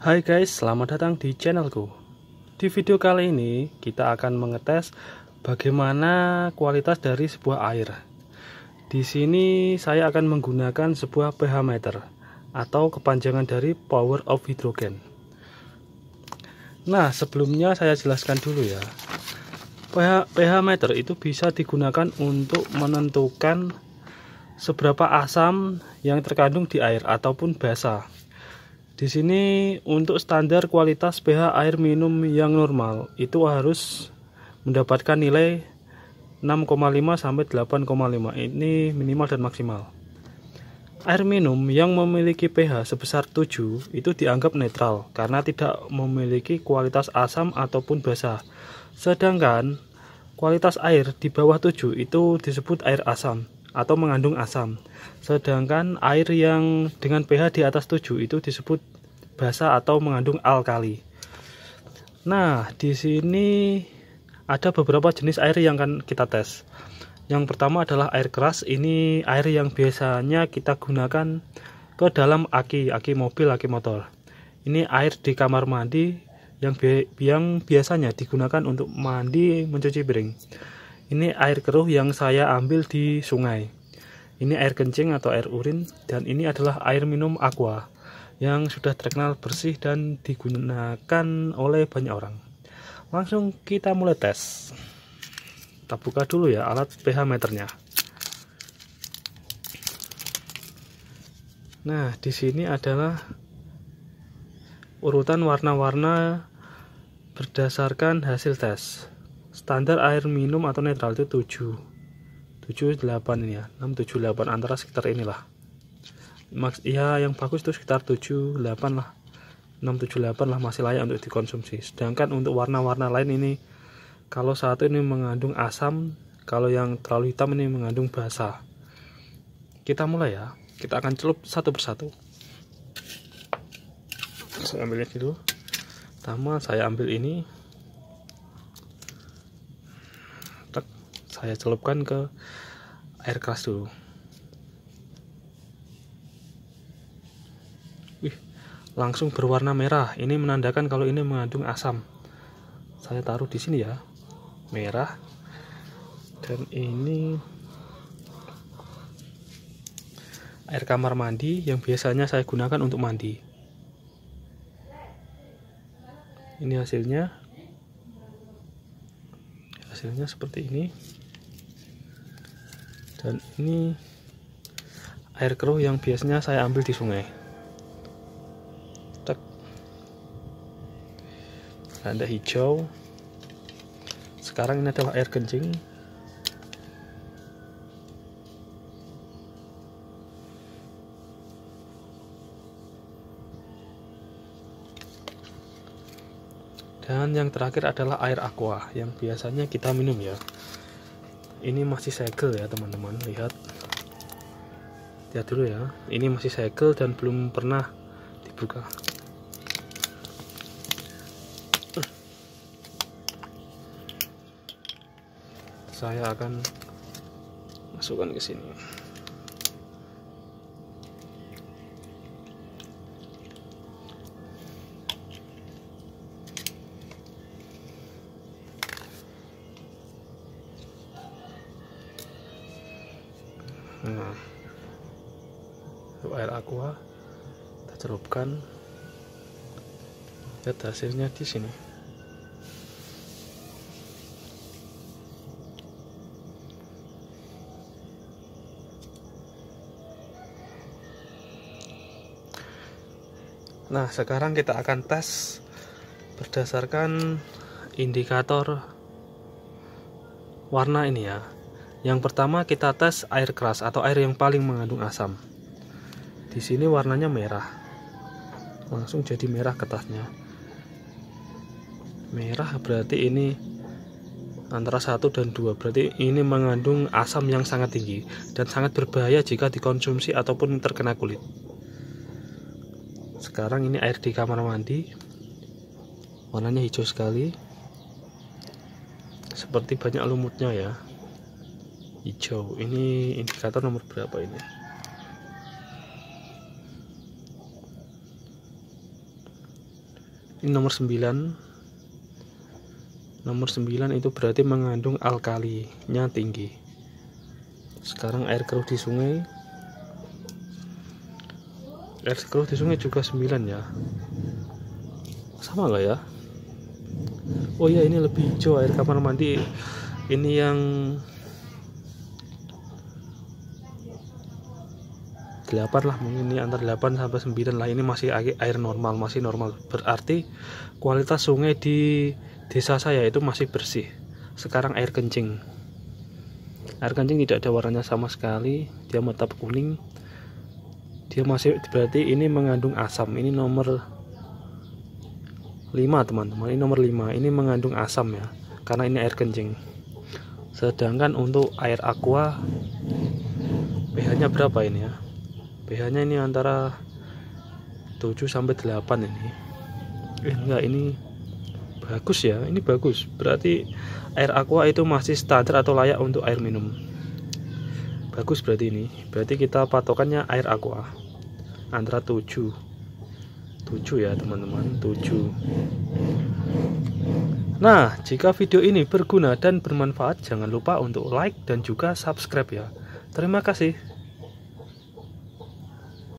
Hai guys, selamat datang di channelku. Di video kali ini kita akan mengetes bagaimana kualitas dari sebuah air. Di sini saya akan menggunakan sebuah pH meter atau kepanjangan dari power of hydrogen. Nah, sebelumnya saya jelaskan dulu ya. pH, pH meter itu bisa digunakan untuk menentukan seberapa asam yang terkandung di air ataupun basa di sini untuk standar kualitas pH air minum yang normal itu harus mendapatkan nilai 6,5 sampai 8,5. Ini minimal dan maksimal. Air minum yang memiliki pH sebesar 7 itu dianggap netral karena tidak memiliki kualitas asam ataupun basah. Sedangkan kualitas air di bawah 7 itu disebut air asam atau mengandung asam. Sedangkan air yang dengan pH di atas 7 itu disebut basa atau mengandung alkali. Nah, di sini ada beberapa jenis air yang akan kita tes. Yang pertama adalah air keras. Ini air yang biasanya kita gunakan ke dalam aki, aki mobil, aki motor. Ini air di kamar mandi yang yang biasanya digunakan untuk mandi, mencuci piring. Ini air keruh yang saya ambil di sungai. Ini air kencing atau air urin dan ini adalah air minum aqua yang sudah terkenal bersih dan digunakan oleh banyak orang. Langsung kita mulai tes. Kita buka dulu ya alat pH meternya. Nah, di sini adalah urutan warna-warna berdasarkan hasil tes standar air minum atau netral itu 7 7 8 ini ya 6 7 8 antara sekitar inilah Max ya yang bagus itu sekitar 7 8 lah 678 lah masih layak untuk dikonsumsi sedangkan untuk warna-warna lain ini kalau satu ini mengandung asam kalau yang terlalu hitam ini mengandung basa kita mulai ya kita akan celup satu persatu saya ambilnya dulu pertama saya ambil ini saya celupkan ke air keras dulu Wih, langsung berwarna merah ini menandakan kalau ini mengandung asam saya taruh di sini ya merah dan ini air kamar mandi yang biasanya saya gunakan untuk mandi ini hasilnya hasilnya seperti ini dan ini air keruh yang biasanya saya ambil di sungai Tek. ada hijau sekarang ini adalah air kencing dan yang terakhir adalah air aqua yang biasanya kita minum ya ini masih segel ya teman-teman lihat lihat dulu ya ini masih segel dan belum pernah dibuka saya akan masukkan ke sini nah air aqua kita celupkan lihat hasilnya di sini Nah, sekarang kita akan tes berdasarkan indikator warna ini ya. Yang pertama kita tes air keras atau air yang paling mengandung asam. Di sini warnanya merah. Langsung jadi merah kertasnya. Merah berarti ini antara 1 dan 2. Berarti ini mengandung asam yang sangat tinggi dan sangat berbahaya jika dikonsumsi ataupun terkena kulit. Sekarang ini air di kamar mandi. Warnanya hijau sekali. Seperti banyak lumutnya ya hijau ini indikator nomor berapa ini ini nomor 9 nomor 9 itu berarti mengandung alkalinya tinggi sekarang air keruh di sungai air keruh di sungai juga 9 ya sama nggak ya oh ya ini lebih hijau air kamar mandi ini yang 8 lah mungkin ini antara 8 sampai 9 lah ini masih air normal masih normal berarti kualitas sungai di desa saya itu masih bersih sekarang air kencing air kencing tidak ada warnanya sama sekali dia tetap kuning dia masih berarti ini mengandung asam ini nomor 5 teman-teman ini nomor 5 ini mengandung asam ya karena ini air kencing sedangkan untuk air aqua pH nya berapa ini ya pH nya ini antara 7 sampai 8 ini eh, enggak ini bagus ya ini bagus berarti air aqua itu masih standar atau layak untuk air minum bagus berarti ini berarti kita patokannya air aqua antara 7 7 ya teman-teman 7 nah jika video ini berguna dan bermanfaat jangan lupa untuk like dan juga subscribe ya terima kasih